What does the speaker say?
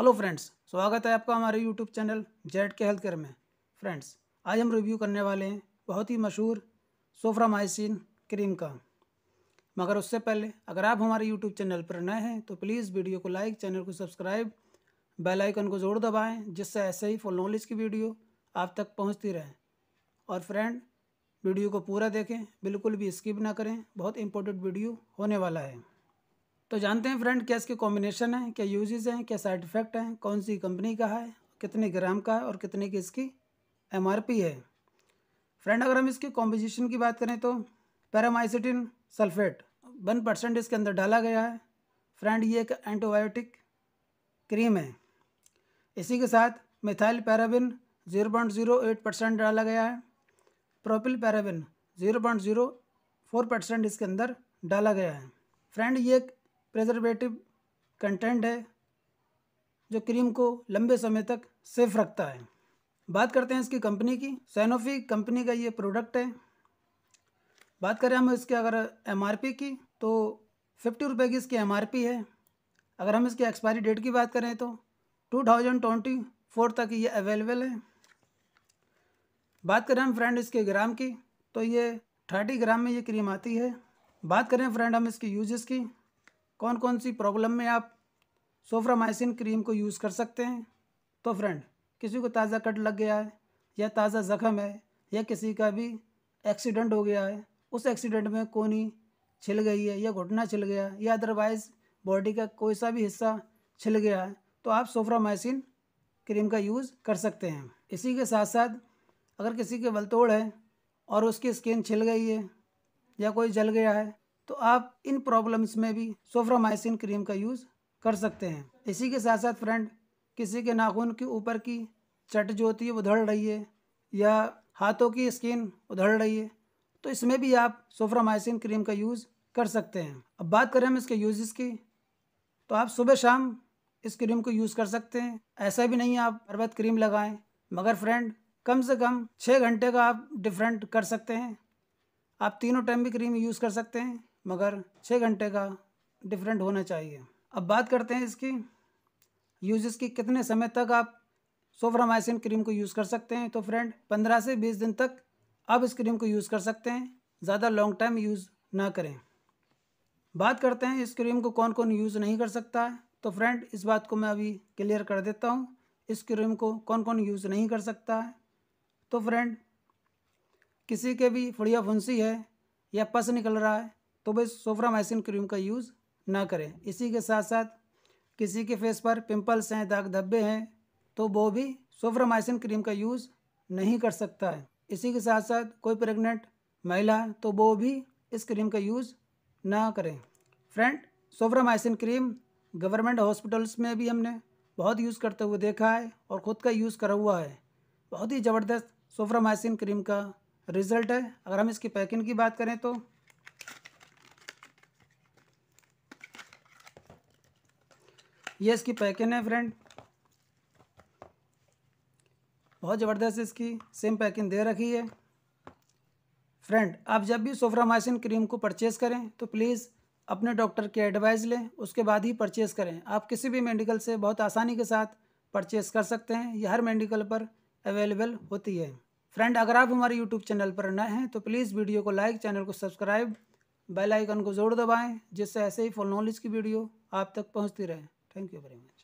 hello friends स्वागत है आपका हमारे यूट्यूब चैनल जेड के हेल्थ केयर में फ्रेंड्स आज हम रिव्यू करने वाले हैं बहुत ही मशहूर सोफ्रामाइसिन क्रीम का मगर उससे पहले अगर आप हमारे यूट्यूब चैनल पर नए हैं तो प्लीज़ वीडियो को लाइक चैनल को सब्सक्राइब बेल आइकन को जोर दबाएं जिससे ऐसे ही फुल नॉलेज की वीडियो आप तक पहुँचती रहे और फ्रेंड वीडियो को पूरा देखें बिल्कुल भी स्किप ना करें बहुत इंपॉर्टेंट वीडियो होने वाला है तो जानते हैं फ्रेंड क्या इसके कॉम्बिनेशन है क्या यूजेज हैं क्या साइड इफ़ेक्ट हैं कौन सी कंपनी का है कितने ग्राम का है और कितने की इसकी एम है फ्रेंड अगर हम इसके कॉम्बिनेशन की बात करें तो पैरामाइसिटिन सल्फेट वन परसेंट इसके अंदर डाला गया है फ्रेंड ये एक एंटीबायोटिक क्रीम है इसी के साथ methyl paraben zero point zero eight percent डाला गया है propyl paraben zero point zero four percent इसके अंदर डाला गया है फ्रेंड ये एक प्रेजर्वेटिव कंटेंट है जो क्रीम को लंबे समय तक सेफ रखता है बात करते हैं इसकी कंपनी की सैनोफी कंपनी का ये प्रोडक्ट है बात करें हम इसके अगर एम की तो फिफ्टी रुपये की इसकी एम है अगर हम इसकी एक्सपायरी डेट की बात करें तो टू थाउजेंड ट्वेंटी फोर तक ये अवेलेबल है बात करें हम फ्रेंड इसके ग्राम की तो ये थर्टी ग्राम में ये क्रीम आती है बात करें फ्रेंड हम इसकी यूजेस की कौन कौन सी प्रॉब्लम में आप सोफ्रामाइसिन क्रीम को यूज़ कर सकते हैं तो फ्रेंड किसी को ताज़ा कट लग गया है या ताज़ा ज़ख़म है या किसी का भी एक्सीडेंट हो गया है उस एक्सीडेंट में कोनी छिल गई है या घुटना छिल गया है या अदरवाइज़ बॉडी का कोई सा भी हिस्सा छिल गया है तो आप सोफ्रामाइसिन क्रीम का यूज़ कर सकते हैं इसी के साथ साथ अगर किसी के बलतोड़ है और उसकी स्किन छिल गई है या कोई जल गया है तो आप इन प्रॉब्लम्स में भी सोफ्रामाइसिन क्रीम का यूज़ कर सकते हैं इसी के साथ साथ फ्रेंड किसी के नाखून के ऊपर की चट जो होती है वो उधड़ रही है या हाथों की स्किन उधड़ रही है तो इसमें भी आप सोफ्रामाइसिन क्रीम का यूज़ कर सकते हैं अब बात करें हम इसके यूज़ की तो आप सुबह शाम इस क्रीम को यूज़ कर सकते हैं ऐसा भी नहीं है आप हर वक्त क्रीम लगाएं मगर फ्रेंड कम से कम छः घंटे का आप डिफरेंट कर सकते हैं आप तीनों टाइम भी क्रीम यूज़ कर सकते हैं मगर छः घंटे का डिफरेंट होना चाहिए अब बात करते हैं इसकी यूजेस की कितने समय तक आप सोफ्रामाइसिन क्रीम को यूज़ कर सकते हैं तो फ्रेंड पंद्रह से बीस दिन तक आप इस क्रीम को यूज़ कर सकते हैं ज़्यादा लॉन्ग टाइम यूज़ ना करें बात करते हैं इस क्रीम को कौन कौन यूज़ नहीं कर सकता है तो फ्रेंड इस बात को मैं अभी क्लियर कर देता हूँ इस क्रीम को कौन कौन यूज़ नहीं कर सकता है तो फ्रेंड किसी के भी फुड़िया फुंसी है या पस निकल रहा है तो भाई सोफ्रामाइसिन क्रीम का यूज़ ना करें इसी के साथ साथ किसी के फेस पर पिंपल्स हैं दाग धब्बे हैं तो वो भी सोफ्रामाइसिन क्रीम का यूज़ नहीं कर सकता है इसी के साथ साथ कोई प्रेग्नेंट महिला तो वो भी इस क्रीम का यूज़ ना करें friend Soframycin cream government hospitals में भी हमने बहुत यूज़ करते हुए देखा है और ख़ुद का यूज़ करा हुआ है बहुत ही ज़बरदस्त सोफ्रामाइसिन क्रीम का रिज़ल्ट है अगर हम इसकी पैकिंग की बात करें तो ये इसकी पैकिंग है फ्रेंड बहुत ज़बरदस्त इसकी सेम पैकिंग दे रखी है फ्रेंड आप जब भी सोफ्रामाइसिन क्रीम को परचेज़ करें तो प्लीज़ अपने डॉक्टर की एडवाइस लें उसके बाद ही परचेज़ करें आप किसी भी मेडिकल से बहुत आसानी के साथ परचेज़ कर सकते हैं यह हर मेडिकल पर अवेलेबल होती है फ्रेंड अगर आप हमारे यूट्यूब चैनल पर नए हैं तो प्लीज़ वीडियो को लाइक चैनल को सब्सक्राइब बेल आइकन को ज़रूर दबाएं जिससे ऐसे ही फुल नॉलेज की वीडियो आप तक पहुंचती रहे Obrigado, you